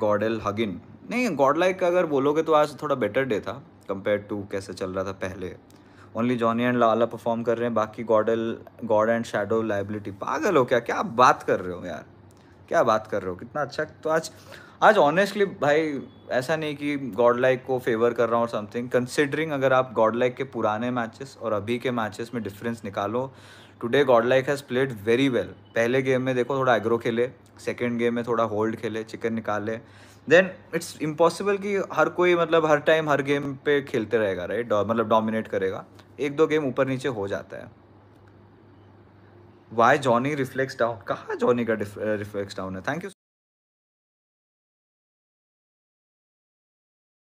गॉडल हगिन नहीं God like अगर बोलोगे तो आज थोड़ा बेटर डे था कंपेयर टू कैसे चल रहा था पहले only Johnny and Lala perform कर रहे हैं बाकी GodL god and shadow liability पागल हो क्या क्या आप बात कर रहे हो यार क्या बात कर रहे हो कितना अच्छा तो आज आज ऑनेस्टली भाई ऐसा नहीं कि गॉड लाइक को फेवर कर रहा हूँ और समथिंग कंसिडरिंग अगर आप गॉड लाइक के पुराने मैचेस और अभी के मैचेस में डिफरेंस निकालो today Godlike has played very well पहले गेम में देखो थोड़ा एग्रो खेले सेकेंड गेम में थोड़ा होल्ड खेले चिकन निकाले देन इट्स इम्पॉसिबल कि हर कोई मतलब हर टाइम हर गेम पे खेलते रहेगा राइट मतलब डोमिनेट करेगा एक दो गेम ऊपर नीचे हो जाता है वाई जॉनी रिफ्लेक्स डाउन कहाँ जॉनी का रिफ्लेक्स डाउन है थैंक यू